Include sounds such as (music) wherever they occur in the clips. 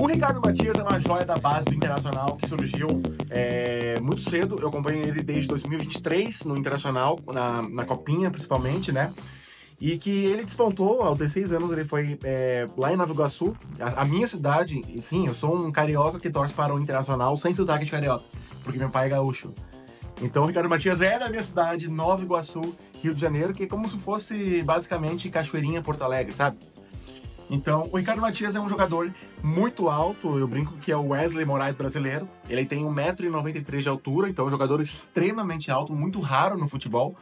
O Ricardo Matias é uma joia da base do Internacional que surgiu é, muito cedo. Eu acompanho ele desde 2023 no Internacional, na, na Copinha principalmente, né? E que ele despontou aos 16 anos, ele foi é, lá em Nova Iguaçu, a, a, minha cidade, e sim, eu sou um carioca que torce para o Internacional sem sotaque de carioca, porque meu pai é gaúcho. Então o Ricardo Matias é da minha cidade, Nova Iguaçu, Rio de Janeiro, que é como se fosse basicamente Cachoeirinha, Porto Alegre, sabe? Então, o Ricardo Matias é um jogador muito alto, eu brinco que é o Wesley Moraes brasileiro. Ele tem 1,93m de altura, então é um jogador extremamente alto, muito raro no futebol.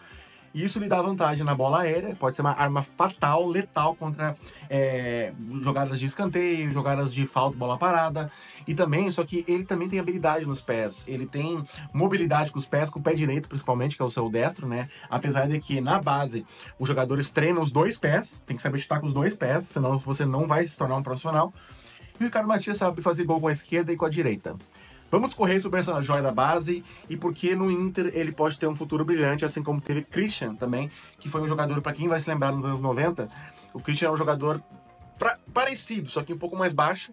E isso lhe dá vantagem na bola aérea, pode ser uma arma fatal, letal contra é, jogadas de escanteio, jogadas de falta, bola parada. E também, só que ele também tem habilidade nos pés, ele tem mobilidade com os pés, com o pé direito principalmente, que é o seu destro, né? Apesar de que na base os jogadores treinam os dois pés, tem que saber chutar com os dois pés, senão você não vai se tornar um profissional. E o Ricardo Matias sabe fazer gol com a esquerda e com a direita. Vamos correr sobre essa joia da base e porque no Inter ele pode ter um futuro brilhante, assim como teve Christian também, que foi um jogador, para quem vai se lembrar, nos anos 90, o Christian era é um jogador pra, parecido, só que um pouco mais baixo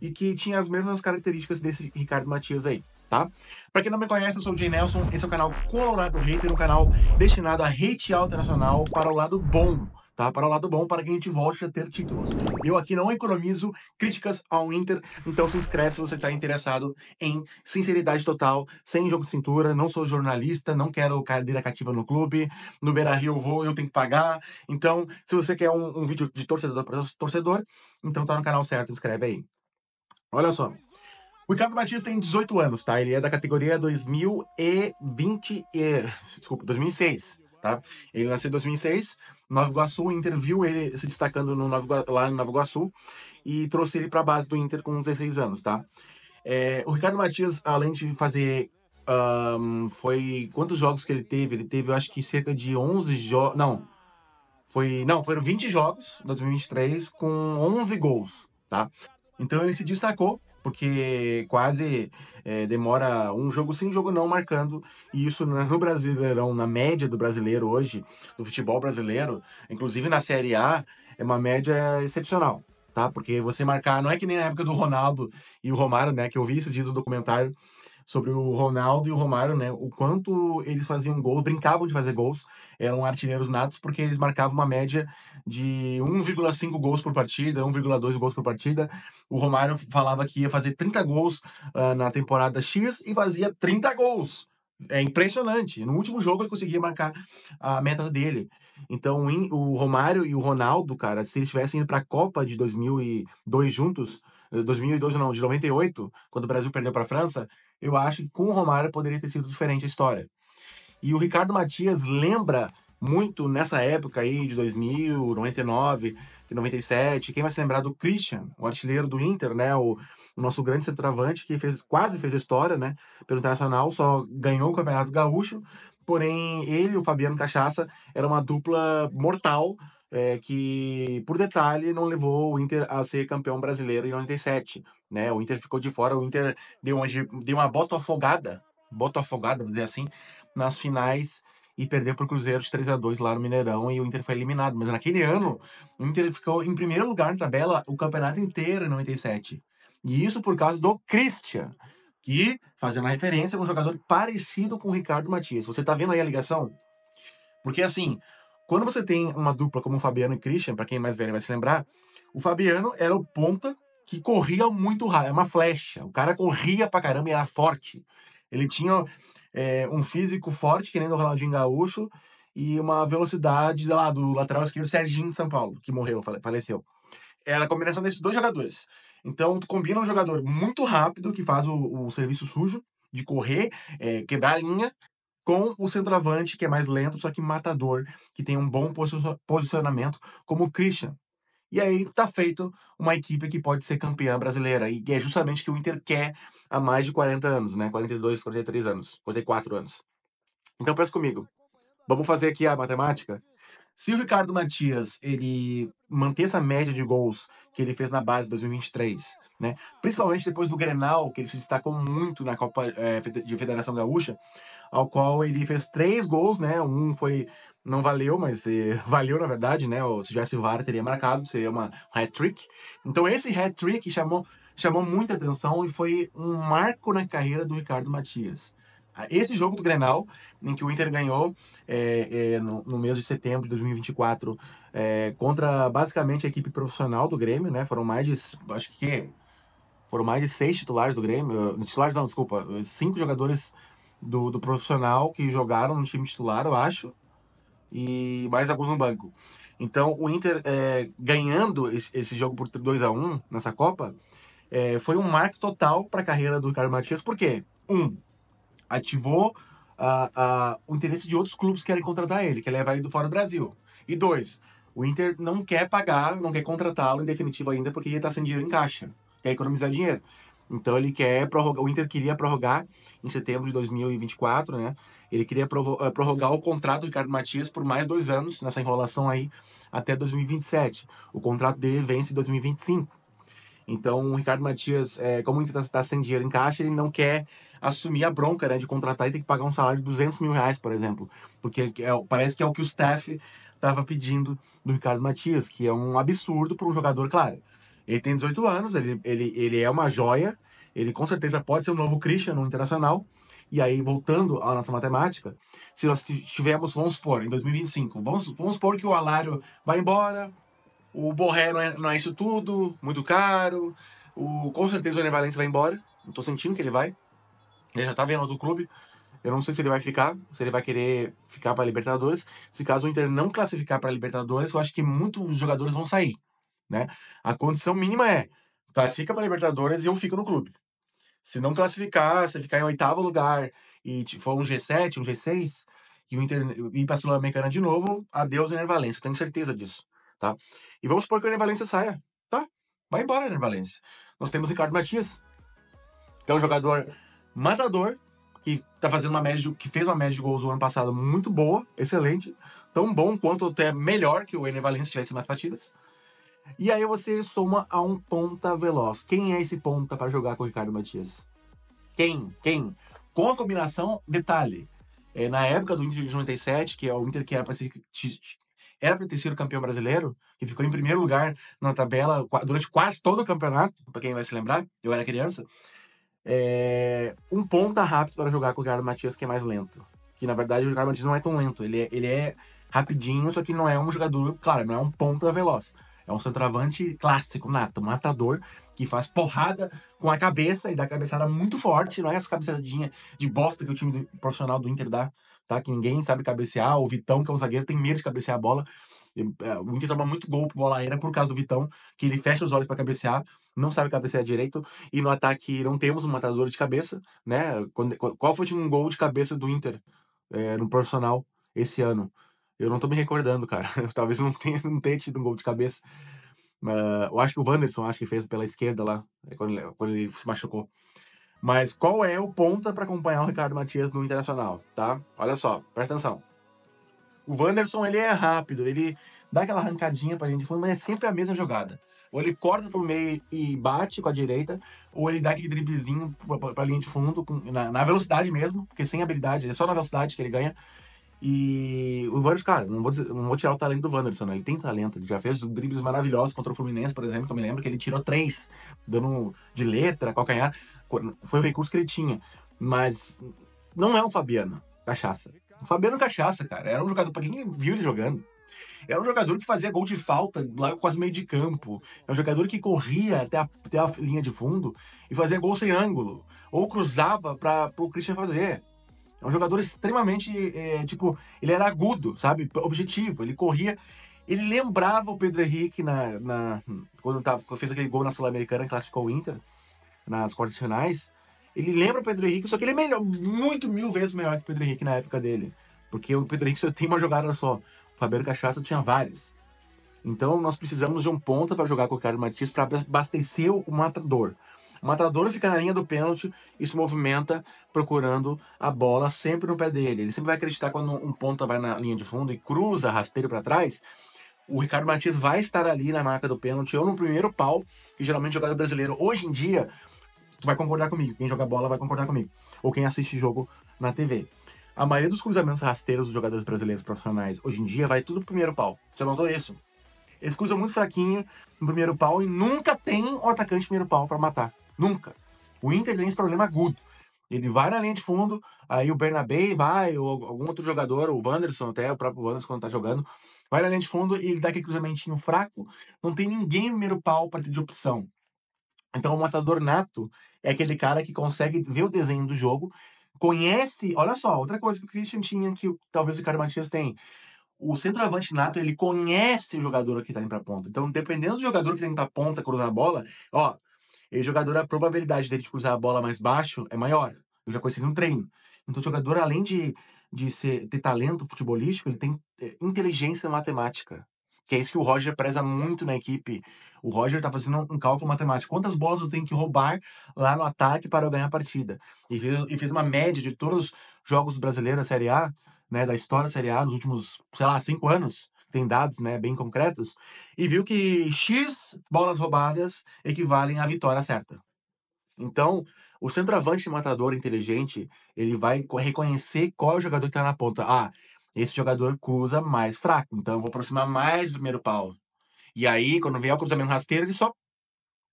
e que tinha as mesmas características desse Ricardo Matias aí. Tá? Pra quem não me conhece, eu sou o Jay Nelson, esse é o canal Colorado Hater, um canal destinado a hate internacional para o lado bom tá? Para o lado bom, para que a gente volte a ter títulos. Eu aqui não economizo críticas ao Inter, então se inscreve se você está interessado em sinceridade total, sem jogo de cintura, não sou jornalista, não quero cadeira cativa no clube, no Beira-Rio eu vou, eu tenho que pagar. Então, se você quer um, um vídeo de torcedor para torcedor, então tá no canal certo, inscreve aí. Olha só. O Ricardo Matias tem 18 anos, tá? Ele é da categoria 2020 e... Desculpa, 2006 tá? Ele nasceu em 2006, Nova Iguaçu, o Inter viu ele se destacando no Nova, lá em Nova Iguaçu e trouxe ele para a base do Inter com 16 anos, tá? É, o Ricardo Matias, além de fazer um, foi quantos jogos que ele teve? Ele teve, eu acho que cerca de 11 jogos, não. Foi, não, foram 20 jogos 2023 com 11 gols, tá? Então ele se destacou porque quase é, demora um jogo sim, jogo não marcando. E isso no Brasileirão, na média do brasileiro hoje, do futebol brasileiro, inclusive na Série A, é uma média excepcional. Tá? Porque você marcar, não é que nem na época do Ronaldo e o Romário, né? Que eu vi esses dias do documentário sobre o Ronaldo e o Romário, né? O quanto eles faziam gols, brincavam de fazer gols, eram artilheiros natos porque eles marcavam uma média de 1,5 gols por partida, 1,2 gols por partida. O Romário falava que ia fazer 30 gols uh, na temporada X e fazia 30 gols. É impressionante. No último jogo ele conseguia marcar a meta dele. Então o Romário e o Ronaldo, cara, se eles tivessem ido para a Copa de 2002 juntos, 2002 não, de 98, quando o Brasil perdeu para a França, eu acho que com o Romário poderia ter sido diferente a história. E o Ricardo Matias lembra muito nessa época aí de 2000, 99, 97. Quem vai se lembrar do Christian, o artilheiro do Inter, né? O, o nosso grande centroavante que fez, quase fez história, né? Pelo Internacional, só ganhou o Campeonato Gaúcho. Porém, ele e o Fabiano Cachaça era uma dupla mortal é, que, por detalhe, não levou o Inter a ser campeão brasileiro em 97. Né? O Inter ficou de fora, o Inter deu uma, deu uma bota afogada, bota afogada, assim, nas finais e perdeu para o Cruzeiro de 3 a 2 lá no Mineirão e o Inter foi eliminado. Mas naquele ano, o Inter ficou em primeiro lugar na tabela o campeonato inteiro em 97. E isso por causa do Christian, que, fazendo a referência, é um jogador parecido com o Ricardo Matias. Você está vendo aí a ligação? Porque assim, quando você tem uma dupla como o Fabiano e Christian, para quem é mais velho vai se lembrar, o Fabiano era o ponta que corria muito rápido, é uma flecha. O cara corria pra caramba e era forte. Ele tinha é, um físico forte, que nem do Ronaldinho Gaúcho, e uma velocidade lá do lateral esquerdo, Serginho São Paulo, que morreu, faleceu. Era é a combinação desses dois jogadores. Então, tu combina um jogador muito rápido, que faz o, o serviço sujo, de correr, é, quebrar a linha, com o centroavante, que é mais lento, só que matador, que tem um bom posicionamento, como o Christian. E aí tá feito uma equipe que pode ser campeã brasileira. E é justamente o que o Inter quer há mais de 40 anos, né? 42, 43 anos, 44 anos. Então pensa comigo. Vamos fazer aqui a matemática. Se o Ricardo Matias, ele manter essa média de gols que ele fez na base de 2023, né? Principalmente depois do Grenal, que ele se destacou muito na Copa é, de Federação Gaúcha, ao qual ele fez três gols, né? Um foi não valeu, mas eh, (laughs) valeu na verdade, né? Ou se tivesse VAR teria marcado, seria uma hat-trick. Então esse hat-trick chamou chamou muita atenção e foi um marco na carreira do Ricardo Matias. Ah, esse jogo do Grenal, em que o Inter ganhou é, é, no, no, mês de setembro de 2024 é, contra basicamente a equipe profissional do Grêmio, né? Foram mais de, acho que foram mais de seis titulares do Grêmio, eh, titulares não, desculpa, cinco jogadores do, do profissional que jogaram no time titular, eu acho, e mais alguns no banco. Então o Inter é, ganhando esse, esse, jogo por 2 a 1 nessa Copa é, foi um marco total para a carreira do Carlos Matias, porque um ativou o interesse de outros clubes que querem contratar ele, que levar ele do fora do Brasil. E dois, o Inter não quer pagar, não quer contratá-lo em definitivo ainda, porque ele está sem dinheiro em caixa, quer economizar dinheiro. Então ele quer prorrogar, o Inter queria prorrogar em setembro de 2024, né? Ele queria eh, prorrogar o contrato do Ricardo Matias por mais dois anos, nessa enrolação aí, até 2027. O contrato dele vence em 2025. Então o Ricardo Matias, é, como o Inter está tá sem dinheiro em caixa, ele não quer assumir a bronca né, de contratar e ter que pagar um salário de 200 mil reais, por exemplo. Porque é, parece que é o que o staff estava pedindo do Ricardo Matias, que é um absurdo para um jogador, claro. Ele tem 18 anos, ele, ele, ele é uma joia, ele com certeza pode ser um novo Christian no Internacional. E aí, voltando à nossa matemática, se nós tivermos, vamos supor, em 2025, vamos, vamos supor que o Alário vai embora, o Borré não é, não é isso tudo, muito caro, o, com certeza o Ener Valencia vai embora, não tô sentindo que ele vai, ele já tá vendo do clube. Eu não sei se ele vai ficar, se ele vai querer ficar para Libertadores. Se caso o Inter não classificar para Libertadores, eu acho que muitos jogadores vão sair, né? A condição mínima é classifica para Libertadores e eu fico no clube. Se não classificar, se ficar em oitavo lugar e for um G7, um G6 e o Inter ir para Sul-Americana de novo, adeus Enervalência, tenho certeza disso, tá? E vamos supor que o Enervalência saia, tá? Vai embora Enervalência. Nós temos Ricardo Matias, que é um jogador matador, que tá fazendo uma média de, que fez uma média de gols o ano passado muito boa, excelente, tão bom quanto até melhor que o Ener Valencia tivesse mais partidas. E aí você soma a um ponta veloz. Quem é esse ponta para jogar com o Ricardo Matias? Quem? Quem? Com a combinação, detalhe, é, na época do Inter de 97, que é o Inter que era para ser era para ter sido campeão brasileiro, que ficou em primeiro lugar na tabela durante quase todo o campeonato, para quem vai se lembrar, eu era criança. É, um ponta rápido para jogar com o Ricardo Matias, que é mais lento. Que na verdade o Ricardo Matias não é tão lento. Ele é, ele é rapidinho, só que não é um jogador, claro, não é um ponta veloz. É um centroavante clássico, nato, matador, que faz porrada com a cabeça e dá cabeçada muito forte. Não é essa cabeçadinha de bosta que o time profissional do Inter dá, tá? Que ninguém sabe cabecear. O Vitão, que é um zagueiro, tem medo de cabecear a bola. É, o Inter toma muito gol pro bola aérea por causa do Vitão, que ele fecha os olhos para cabecear, não sabe cabecear direito, e no ataque não temos um matador de cabeça, né? Qual foi um gol de cabeça do Inter é, no profissional esse ano? Eu não tô me recordando, cara. (laughs) Talvez não tenha, não tenha tido um gol de cabeça. Uh, eu acho que o Wanderson acho que fez pela esquerda lá, é, quando ele, quando ele se machucou. Mas qual é o ponta para acompanhar o Ricardo Matias no Internacional, tá? Olha só, presta atenção. O Wanderson, ele é rápido, ele dá aquela arrancadinha pra linha de fundo, mas é sempre a mesma jogada. Ou ele corta pro meio e bate com a direita, ou ele dá aquele driblezinho pra, pra linha de fundo, com, na, na, velocidade mesmo, porque sem habilidade, é só na velocidade que ele ganha. E o Wanderson, cara, não vou, dizer, não vou tirar o talento do Wanderson, né? ele tem talento, ele já fez dribles maravilhosos contra o Fluminense, por exemplo, que eu me lembro que ele tirou três, dando de letra, calcanhar, foi o recurso que ele tinha. Mas não é um Fabiano, cachaça. O Fabiano Cachaça, cara, era um jogador, pra quem viu ele jogando, era é um jogador que fazia gol de falta lá quase meio de campo. É um jogador que corria até a, até a linha de fundo e fazia gol sem ângulo. Ou cruzava para o Christian fazer. É um jogador extremamente, é, tipo, ele era agudo, sabe? Objetivo, ele corria. Ele lembrava o Pedro Henrique na, na quando tava, fez aquele gol na Sul-Americana, classificou o Inter nas quartas finais. Ele lembra o Pedro Henrique, só que ele é melhor, muito mil vezes melhor que o Pedro Henrique na época dele. Porque o Pedro Henrique só tem uma jogada só. O Fabiano Cachaça tinha várias. Então nós precisamos de um ponta para jogar com o Ricardo Matias para abastecer o matador. O matador fica na linha do pênalti e se movimenta procurando a bola sempre no pé dele. Ele sempre vai acreditar quando um ponta vai na linha de fundo e cruza rasteiro para trás. O Ricardo Matias vai estar ali na marca do pênalti ou no primeiro pau, que geralmente o jogador brasileiro hoje em dia Tu vai concordar comigo, quem joga bola vai concordar comigo. Ou quem assiste jogo na TV. A maioria dos cruzamentos é rasteiros dos jogadores brasileiros profissionais hoje em dia vai tudo pro primeiro pau. Você notou isso? Eles cruzam muito fraquinho no primeiro pau e nunca tem o atacante primeiro pau para matar. Nunca. O Inter tem esse problema agudo. Ele vai na linha de fundo, aí o Bernabé vai, ou algum outro jogador, o Wanderson até, o próprio Wanderson quando tá jogando, vai na linha de fundo e ele dá aquele cruzamentinho fraco. Não tem ninguém no primeiro pau para ter de opção. Então o matador nato, é aquele cara que consegue ver o desenho do jogo, conhece. Olha só, outra coisa que o Christian tinha, que talvez o Ricardo Matias tem. O centroavante nato, ele conhece o jogador que tá indo pra ponta. Então, dependendo do jogador que tá indo pra ponta cruzar a bola, ó, esse jogador, a probabilidade dele de cruzar a bola mais baixo é maior. Eu já conheci ele no treino. Então, o jogador, além de, de ser, ter talento futebolístico, ele tem eh, inteligência matemática. Que é isso que o Roger preza muito na equipe. O Roger está fazendo um cálculo matemático. Quantas bolas eu tenho que roubar lá no ataque para eu ganhar a partida? E fez, e fez uma média de todos os jogos brasileiros da Série A, né, da história da Série A nos últimos, sei lá, cinco anos. Tem dados né, bem concretos. E viu que X bolas roubadas equivalem à vitória certa. Então, o centroavante matador inteligente, ele vai reconhecer qual o jogador que tá na ponta. Ah, esse jogador cruza mais fraco. Então eu vou aproximar mais do primeiro pau. E aí, quando vier o cruzamento rasteiro, ele só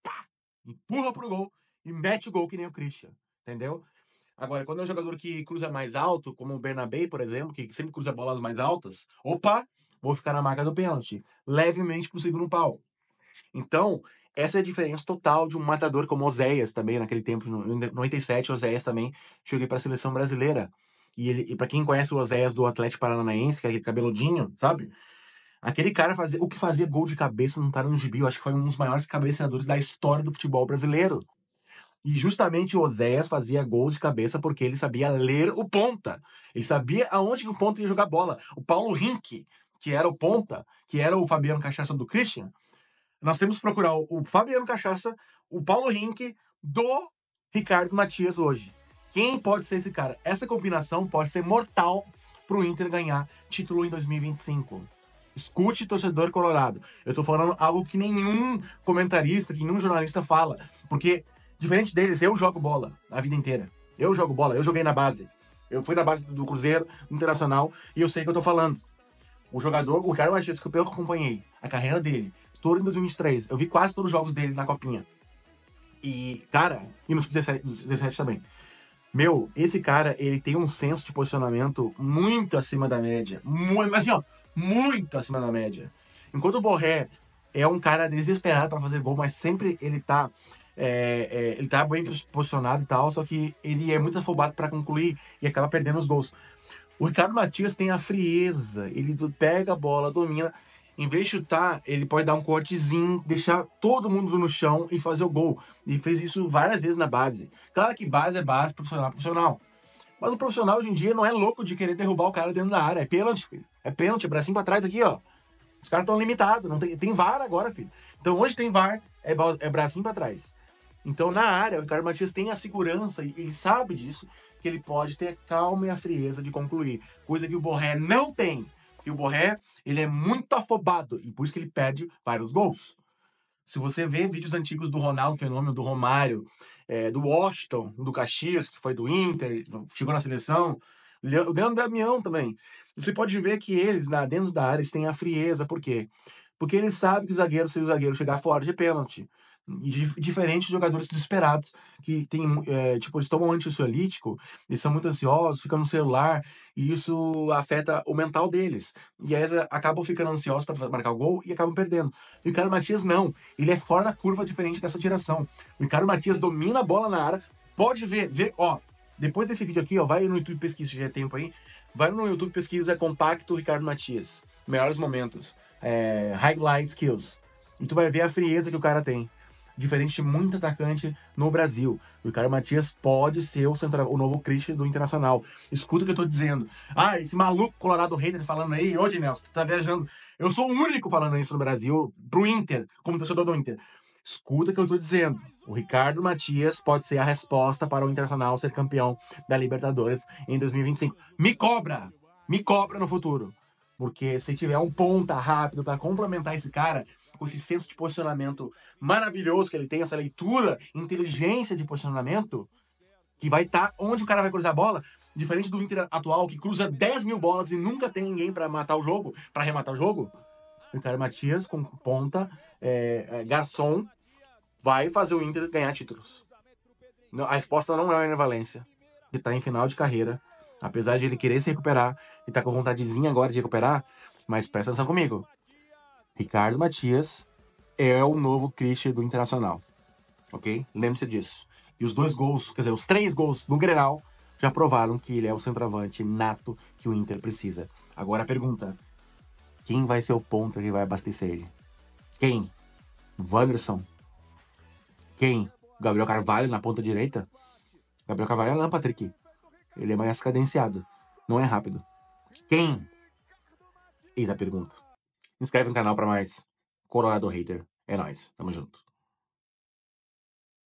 pá, empurra pro gol e mete o gol que nem o Christian. Entendeu? Agora, quando é um jogador que cruza mais alto, como o Bernabé, por exemplo, que sempre cruza bolas mais altas, opa, vou ficar na marca do pênalti, levemente pro segundo pau. Então, essa é a diferença total de um matador como Oséias também, naquele tempo, no 97, Oséias também chegou para a seleção brasileira. E, ele, e para quem conhece o Oséias do Atlético Paranaense, que é aquele cabeludinho, sabe? Aquele cara fazia, o que fazia gol de cabeça no Tarungibi, eu acho que foi um dos maiores cabeceadores da história do futebol brasileiro. E justamente o Oséias fazia gols de cabeça porque ele sabia ler o ponta. Ele sabia aonde que o ponta ia jogar bola. O Paulo Rink, que era o ponta, que era o Fabiano Cachaça do Christian, nós temos que procurar o Fabiano Cachaça, o Paulo Rink do Ricardo Matias hoje. Quem pode ser esse cara? Essa combinação pode ser mortal para o Inter ganhar título em 2025. Escute, torcedor colorado. Eu estou falando algo que nenhum comentarista, que nenhum jornalista fala. Porque, diferente deles, eu jogo bola a vida inteira. Eu jogo bola, eu joguei na base. Eu fui na base do Cruzeiro, do Internacional, e eu sei o que eu estou falando. O jogador, o Ricardo Matias, que eu acompanhei a carreira dele, todo em 2023, eu vi quase todos os jogos dele na Copinha. E, cara, e nos 17, 17 também. Meu, esse cara, ele tem um senso de posicionamento muito acima da média. Muito, mas assim, ó, muito acima da média. Enquanto o Borré é um cara desesperado para fazer gol, mas sempre ele tá. É, é, ele tá bem posicionado e tal, só que ele é muito afobado para concluir e acaba perdendo os gols. O Ricardo Matias tem a frieza, ele pega a bola, domina, em vez de chutar, ele pode dar um cortezinho, deixar todo mundo no chão e fazer o gol. E fez isso várias vezes na base. Claro que base é base, profissional é profissional. Mas o profissional hoje em dia não é louco de querer derrubar o cara dentro da área. É pênalti, filho. É pênalti, é bracinho pra trás aqui, ó. Os caras estão limitados, não tem, tem VAR agora, filho. Então hoje tem VAR, é, é bracinho pra trás. Então na área, o Ricardo Matias tem a segurança e ele sabe disso, que ele pode ter a calma e a frieza de concluir. Coisa que o Borré não tem. E o Borré, ele é muito afobado, e por isso que ele perde vários gols. Se você vê vídeos antigos do Ronaldo Fenômeno, do Romário, é, do Washington, do Caxias, que foi do Inter, chegou na seleção, o Leandro Damião também. Você pode ver que eles, na, dentro da área, eles têm a frieza, por quê? Porque eles sabem que o zagueiro, se o zagueiro chegar fora de pênalti, diferente de jogadores desesperados, que tem, é, tipo, eles tomam antiociolítico, eles são muito ansiosos, ficam no celular, e isso afeta o mental deles. E aí eles acabam ficando ansiosos para marcar o gol e acabam perdendo. E o Ricardo Matias não, ele é fora da curva diferente dessa geração. O Ricardo Matias domina a bola na área, pode ver, ver, ó, depois desse vídeo aqui, ó, vai no YouTube pesquisa, se tiver tempo aí, vai no YouTube pesquisa Compacto Ricardo Matias, melhores momentos, é, highlight skills, e tu vai ver a frieza que o cara tem diferente de muito atacante no Brasil. O Ricardo Matias pode ser o, centro, o novo Christian do Internacional. Escuta o que eu tô dizendo. Ah, esse maluco colorado hater falando aí, ô Nelson, tu tá viajando. Eu sou o único falando isso no Brasil, pro Inter, como torcedor do Inter. Escuta o que eu tô dizendo. O Ricardo Matias pode ser a resposta para o Internacional ser campeão da Libertadores em 2025. Me cobra! Me cobra no futuro. Porque se tiver um ponta rápido para complementar esse cara, com esse senso de posicionamento maravilhoso que ele tem, essa leitura, inteligência de posicionamento, que vai estar tá onde o cara vai cruzar a bola, diferente do Inter atual, que cruza 10 mil bolas e nunca tem ninguém para matar o jogo, para rematar o jogo. o cara Matias, com ponta, é, é, garçom, vai fazer o Inter ganhar títulos. a resposta não é o Ener Valência, que está em final de carreira, apesar de ele querer se recuperar, e está com vontadezinha agora de recuperar, mas presta atenção comigo. Ricardo Matias é o novo Christian do Internacional. Ok? Lembre-se disso. E os dois gols, quer dizer, os três gols no Grenal já provaram que ele é o centroavante nato que o Inter precisa. Agora a pergunta: quem vai ser o ponta que vai abastecer ele? Quem? Wanderson. Quem? Gabriel Carvalho na ponta direita? Gabriel Carvalho é lá, Patrick. Ele é mais cadenciado, não é rápido. Quem? Eis a pergunta inscreve no canal para mais Colorado Hater. É nóis, tamo junto.